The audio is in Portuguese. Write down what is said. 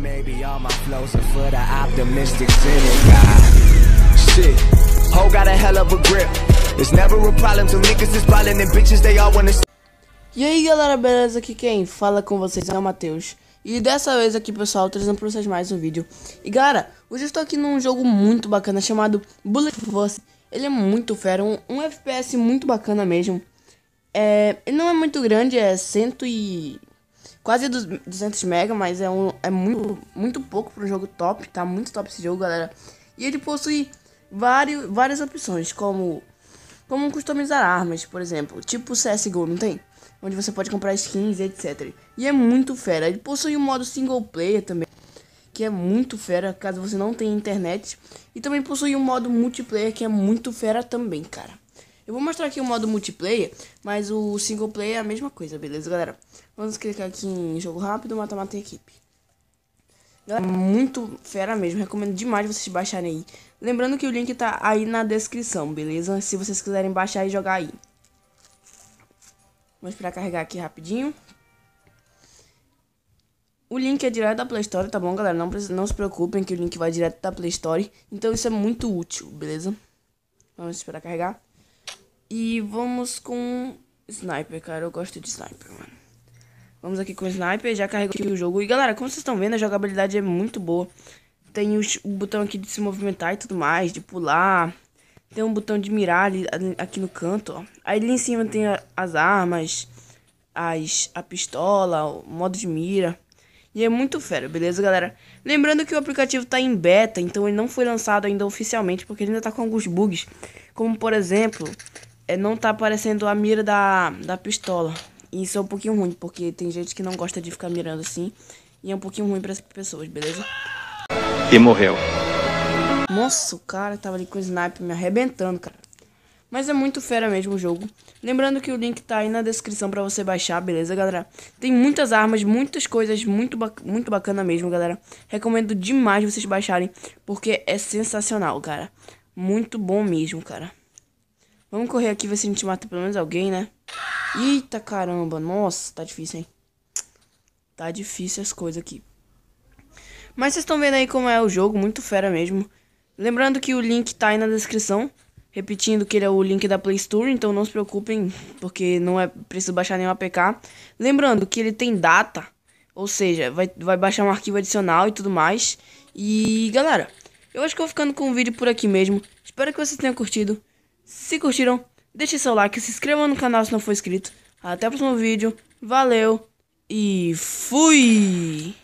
maybe all my flows are for the optimistic ah, Shit, got a hell of a grip. It's never a problem to niggas is ballin' and bitches they all wanna. E aí galera, beleza? Aqui quem fala com vocês é o Matheus. E dessa vez aqui pessoal, trazendo pra vocês mais um vídeo. E galera, hoje eu estou aqui num jogo muito bacana chamado Bullet Force. Ele é muito fera, um, um FPS muito bacana mesmo. É, ele não é muito grande, é cento e quase 200 mega, mas é, um, é muito, muito pouco para um jogo top. Tá muito top esse jogo, galera. E ele possui vários, várias opções, como, como customizar armas, por exemplo. Tipo CSGO, não tem? Onde você pode comprar skins, etc. E é muito fera. Ele possui um modo single player também, que é muito fera, caso você não tenha internet. E também possui um modo multiplayer, que é muito fera também, cara. Eu vou mostrar aqui o modo multiplayer, mas o single player é a mesma coisa, beleza, galera? Vamos clicar aqui em jogo rápido, mata-mata equipe. Galera, muito fera mesmo, recomendo demais vocês baixarem aí. Lembrando que o link tá aí na descrição, beleza? Se vocês quiserem baixar e jogar aí. Vamos esperar carregar aqui rapidinho. O link é direto da Play Store, tá bom, galera? Não, não se preocupem que o link vai direto da Play Store. Então isso é muito útil, beleza? Vamos esperar carregar. E vamos com sniper, cara. Eu gosto de sniper, mano. Vamos aqui com o sniper, já aqui o jogo. E galera, como vocês estão vendo, a jogabilidade é muito boa. Tem o botão aqui de se movimentar e tudo mais, de pular. Tem um botão de mirar ali, aqui no canto, ó. Aí ali em cima tem a, as armas, as, a pistola, o modo de mira. E é muito fera, beleza, galera? Lembrando que o aplicativo tá em beta, então ele não foi lançado ainda oficialmente, porque ele ainda tá com alguns bugs. Como, por exemplo, é, não tá aparecendo a mira da, da pistola. E isso é um pouquinho ruim, porque tem gente que não gosta de ficar mirando assim. E é um pouquinho ruim para as pessoas, beleza? E morreu. Nossa, o cara tava ali com o sniper me arrebentando, cara. Mas é muito fera mesmo o jogo. Lembrando que o link tá aí na descrição para você baixar, beleza, galera? Tem muitas armas, muitas coisas, muito, ba muito bacana mesmo, galera. Recomendo demais vocês baixarem, porque é sensacional, cara. Muito bom mesmo, cara. Vamos correr aqui ver se a gente mata pelo menos alguém, né? Eita caramba, nossa, tá difícil, hein? Tá difícil as coisas aqui. Mas vocês estão vendo aí como é o jogo, muito fera mesmo. Lembrando que o link tá aí na descrição. Repetindo que ele é o link da Play Store, então não se preocupem, porque não é preciso baixar nenhum APK. Lembrando que ele tem data, ou seja, vai, vai baixar um arquivo adicional e tudo mais. E galera, eu acho que eu vou ficando com o vídeo por aqui mesmo. Espero que vocês tenham curtido. Se curtiram, deixe seu like, se inscreva no canal se não for inscrito. Até o próximo vídeo. Valeu e fui!